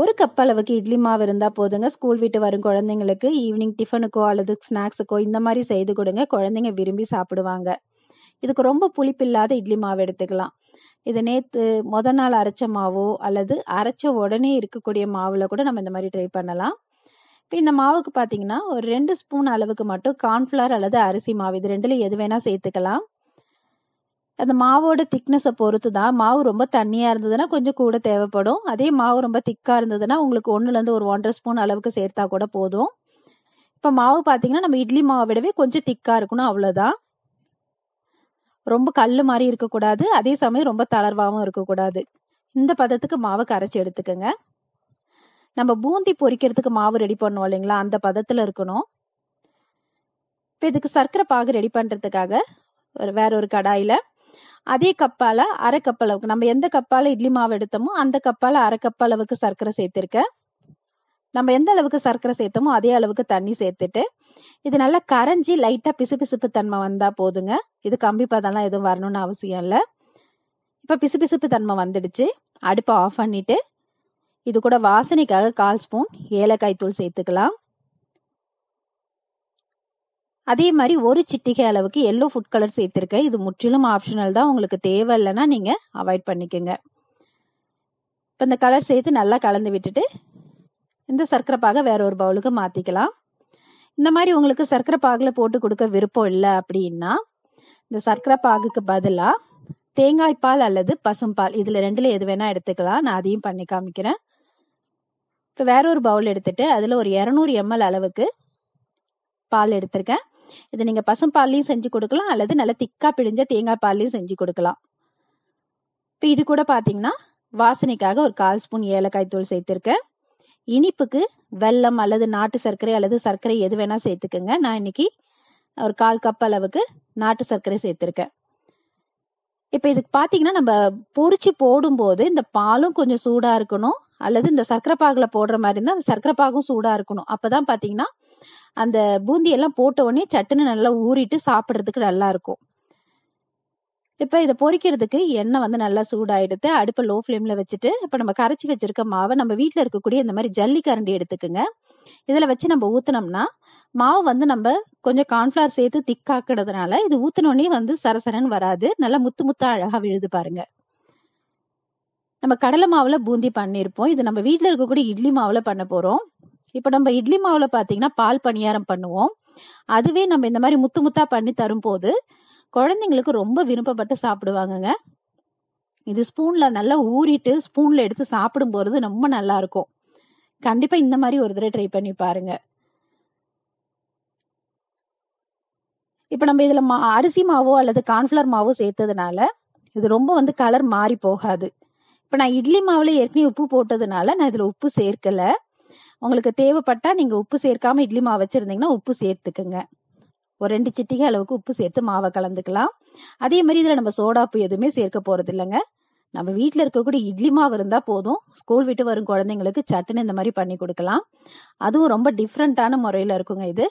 ஒரு கப் அளவுக்கு இட்லி மாவு இருந்தால் போதுங்க ஸ்கூல் விட்டு வரும் குழந்தைங்களுக்கு ஈவினிங் டிஃபனுக்கோ அல்லது ஸ்நாக்ஸுக்கோ இந்த மாதிரி செய்து கொடுங்க குழந்தைங்க விரும்பி சாப்பிடுவாங்க இதுக்கு ரொம்ப புளிப்பில்லாத இட்லி மாவு எடுத்துக்கலாம் இது நேற்று முத நாள் அரைச்ச மாவோ அல்லது அரைச்ச உடனே இருக்கக்கூடிய மாவில் கூட நம்ம இந்த மாதிரி ட்ரை பண்ணலாம் இப்போ இந்த மாவுக்கு பார்த்தீங்கன்னா ஒரு ரெண்டு ஸ்பூன் அளவுக்கு மட்டும் கார்ன்ஃப்ளவர் அல்லது அரிசி மாவு இது ரெண்டில் எது வேணால் சேர்த்துக்கலாம் அந்த மாவோட திக்னஸை பொறுத்து தான் மாவு ரொம்ப தண்ணியாக இருந்ததுன்னா கொஞ்சம் கூட தேவைப்படும் அதே மாவு ரொம்ப திக்காக இருந்ததுன்னா உங்களுக்கு ஒன்றுலேருந்து ஒரு ஒன்றரை ஸ்பூன் அளவுக்கு சேர்த்தா கூட போதும் இப்போ மாவு பார்த்தீங்கன்னா நம்ம இட்லி மாவை விடவே கொஞ்சம் திக்காக இருக்கணும் அவ்வளோதான் ரொம்ப கல் மாதிரி இருக்கக்கூடாது அதே சமயம் ரொம்ப தளர்வாகவும் இருக்கக்கூடாது இந்த பதத்துக்கு மாவை கரைச்சி எடுத்துக்கோங்க நம்ம பூந்தி பொரிக்கிறதுக்கு மாவு ரெடி பண்ணுவோம் இல்லைங்களா அந்த பதத்தில் இருக்கணும் இப்போ இதுக்கு சர்க்கரை பாகு ரெடி பண்ணுறதுக்காக ஒரு வேற ஒரு கடாயில் அதே கப்பால் அரை கப் அளவுக்கு நம்ம எந்த கப்பால் இட்லி மாவு எடுத்தோமோ அந்த கப்பால் அரை கப் அளவுக்கு சர்க்கரை சேர்த்துருக்கேன் நம்ம எந்த அளவுக்கு சர்க்கரை சேர்த்தோமோ அதே அளவுக்கு தண்ணி சேர்த்துட்டு இது நல்லா கரைஞ்சி லைட்டாக பிசுபிசுப்பு தன்மை வந்தால் போதுங்க இது கம்பி பதம்லாம் எதுவும் வரணும்னு அவசியம் இல்லை இப்போ பிசுபிசுப்பு தன்மை வந்துடுச்சு அடுப்பை ஆஃப் பண்ணிவிட்டு இது கூட வாசனைக்காக கால் ஸ்பூன் ஏலக்காய் தூள் சேர்த்துக்கலாம் அதே மாதிரி ஒரு சிட்டிகை அளவுக்கு எல்லோ ஃபுட் கலர் சேர்த்துருக்கேன் இது முற்றிலும் ஆப்ஷனல் தான் உங்களுக்கு தேவை இல்லைன்னா நீங்கள் அவாய்ட் பண்ணிக்கோங்க இப்போ இந்த கலர் சேர்த்து நல்லா கலந்து விட்டுட்டு இந்த சர்க்கரை பாகை வேற ஒரு பவுலுக்கு மாற்றிக்கலாம் இந்த மாதிரி உங்களுக்கு சர்க்கரை பாகில் போட்டு கொடுக்க விருப்பம் இல்லை அப்படின்னா இந்த சர்க்கரை பாகுக்கு பதிலாக தேங்காய் பால் அல்லது பசும்பால் இதில் ரெண்டில் எது வேணால் எடுத்துக்கலாம் நான் அதையும் பண்ணி காமிக்கிறேன் இப்போ வேற ஒரு பவுல் எடுத்துட்டு அதில் ஒரு இரநூறு எம்எல் அளவுக்கு பால் எடுத்திருக்கேன் இது நீங்க பசும்பால்லையும் செஞ்சு கொடுக்கலாம் அல்லது நல்ல திக்கா பிழிஞ்ச தேங்காய் பால்லையும் செஞ்சு கொடுக்கலாம் இப்போ இது கூட பார்த்தீங்கன்னா வாசனைக்காக ஒரு கால் ஸ்பூன் ஏலக்காய் தூள் சேர்த்துருக்கேன் இனிப்புக்கு வெல்லம் அல்லது நாட்டு சர்க்கரை அல்லது சர்க்கரை எது வேணா சேர்த்துக்குங்க நான் இன்னைக்கு ஒரு கால் கப் அளவுக்கு நாட்டு சர்க்கரை சேர்த்துருக்கேன் இப்போ இதுக்கு பார்த்தீங்கன்னா நம்ம பொறிச்சு போடும்போது இந்த பாலும் கொஞ்சம் சூடாக இருக்கணும் அல்லது இந்த சர்க்கரை பாகில் போடுற மாதிரி இருந்தால் அந்த சர்க்கரை பாகும் சூடாக இருக்கணும் அப்போ தான் பார்த்தீங்கன்னா அந்த பூந்தியெல்லாம் போட்ட உடனே சட்டுன்னு நல்லா ஊறிட்டு சாப்பிட்றதுக்கு நல்லா இருக்கும் இப்போ இதை பொறிக்கிறதுக்கு எண்ணெய் வந்து நல்லா சூடாயிடுத்து அடுப்பை லோ ஃப்ளேமில் வச்சுட்டு இப்போ நம்ம கரைச்சி வச்சிருக்க மாவை நம்ம வீட்டில் இருக்கக்கூடிய இந்த மாதிரி ஜல்லிக்கரண்டி எடுத்துக்கோங்க இதில் வச்சு நம்ம ஊற்றினோம்னா மாவு வந்து நம்ம கொஞ்சம் கார்ன்ஃப்ளவர் சேர்த்து திக்காக்குறதுனால இது ஊற்றினோடனே வந்து சரசரன்னு வராது நல்லா முத்து முத்தா அழகாக விழுது பாருங்க நம்ம கடலை மாவில் பூந்தி பண்ணியிருப்போம் இது நம்ம வீட்டில் இருக்கக்கூடிய இட்லி மாவில் பண்ண போகிறோம் இப்போ நம்ம இட்லி மாவில் பார்த்தீங்கன்னா பால் பணியாரம் பண்ணுவோம் அதுவே நம்ம இந்த மாதிரி முத்து முத்தா பண்ணி தரும்போது குழந்தைங்களுக்கு ரொம்ப விருப்பப்பட்டு சாப்பிடுவாங்கங்க இது ஸ்பூன்ல நல்லா ஊறிட்டு ஸ்பூன்ல எடுத்து சாப்பிடும் போது ரொம்ப நல்லா இருக்கும் கண்டிப்பா இந்த மாதிரி ஒரு தடவை ட்ரை பண்ணி பாருங்க இப்ப நம்ம இதுல மா அரிசி மாவோ அல்லது கார்ன்ஃபிளவர் மாவோ சேர்த்ததுனால இது ரொம்ப வந்து கலர் மாறி போகாது இப்ப நான் இட்லி மாவுல ஏற்கனவே உப்பு போட்டதுனால நான் இதுல உப்பு சேர்க்கல உங்களுக்கு தேவைப்பட்டா நீங்க உப்பு சேர்க்காம இட்லி மாவு வச்சிருந்தீங்கன்னா உப்பு சேர்த்துக்குங்க ஒரு ரெண்டு சிட்டிக அளவுக்கு உப்பு சேர்த்து மாவை கலந்துக்கலாம் அதே மாதிரி இதில் நம்ம சோடாப்பு எதுவுமே சேர்க்க போறது இல்லைங்க நம்ம வீட்டில் இருக்கக்கூடிய இட்லி மாவு இருந்தால் போதும் ஸ்கூல் விட்டு வரும் குழந்தைங்களுக்கு சட்டுன்னு இந்த மாதிரி பண்ணி கொடுக்கலாம் அதுவும் ரொம்ப டிஃப்ரெண்ட்டான முறையில் இருக்குங்க இது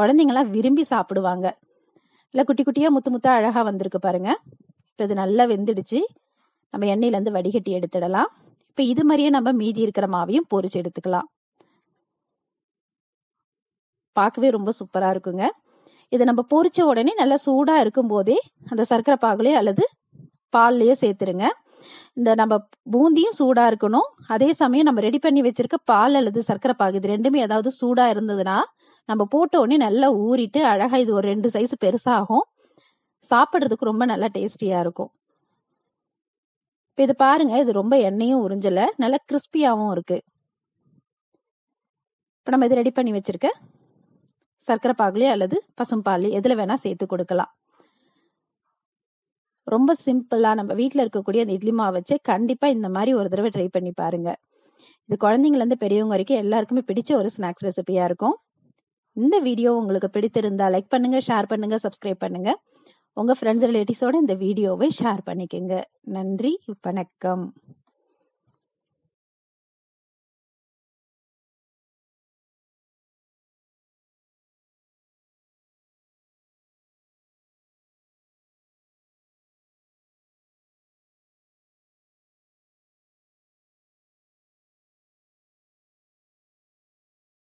குழந்தைங்களாம் விரும்பி சாப்பிடுவாங்க இல்லை குட்டி குட்டியாக முத்து முத்தா அழகாக வந்திருக்கு பாருங்க இப்போ இது நல்லா வெந்துடுச்சு நம்ம எண்ணெயிலேருந்து வடிகட்டி எடுத்துடலாம் இப்போ இது மாதிரியே நம்ம மீதி இருக்கிற மாவையும் பொறிச்சு எடுத்துக்கலாம் பார்க்கவே ரொம்ப சூப்பராக இருக்குங்க இதை நம்ம பொறிச்ச உடனே நல்லா சூடாக இருக்கும் போதே அந்த சர்க்கரை பாகுலே அல்லது பால்லையோ சேர்த்துருங்க இந்த நம்ம பூந்தியும் சூடாக இருக்கணும் அதே சமயம் நம்ம ரெடி பண்ணி வச்சிருக்க பால் அல்லது சர்க்கரை பாகு இது ரெண்டுமே ஏதாவது சூடாக இருந்ததுன்னா நம்ம போட்ட உடனே நல்லா ஊறிட்டு அழகாக இது ஒரு ரெண்டு சைஸ் பெருசாகும் சாப்பிட்றதுக்கு ரொம்ப நல்லா டேஸ்டியாக இருக்கும் இப்போ இது பாருங்க இது ரொம்ப எண்ணெயும் உறிஞ்சலை நல்லா கிறிஸ்பியாகவும் இருக்குது இப்போ நம்ம இது ரெடி பண்ணி வச்சிருக்க சர்க்கரை பாகுலையோ அல்லது பசும்பாலையோ எதுல வேணா சேர்த்து கொடுக்கலாம் ரொம்ப சிம்பிளா நம்ம வீட்டில் இருக்கக்கூடிய அந்த இட்லி மாவை வச்சு கண்டிப்பா இந்த மாதிரி ஒரு தடவை ட்ரை பண்ணி பாருங்க இது குழந்தைங்கலேருந்து பெரியவங்க வரைக்கும் எல்லாருக்குமே பிடிச்ச ஒரு ஸ்நாக்ஸ் ரெசிபியா இருக்கும் இந்த வீடியோ உங்களுக்கு பிடித்திருந்தா லைக் பண்ணுங்க ஷேர் பண்ணுங்க சப்ஸ்கிரைப் பண்ணுங்க உங்க ஃப்ரெண்ட்ஸ் ரிலேட்டிவ்ஸோட இந்த வீடியோவை ஷேர் பண்ணிக்கோங்க நன்றி வணக்கம்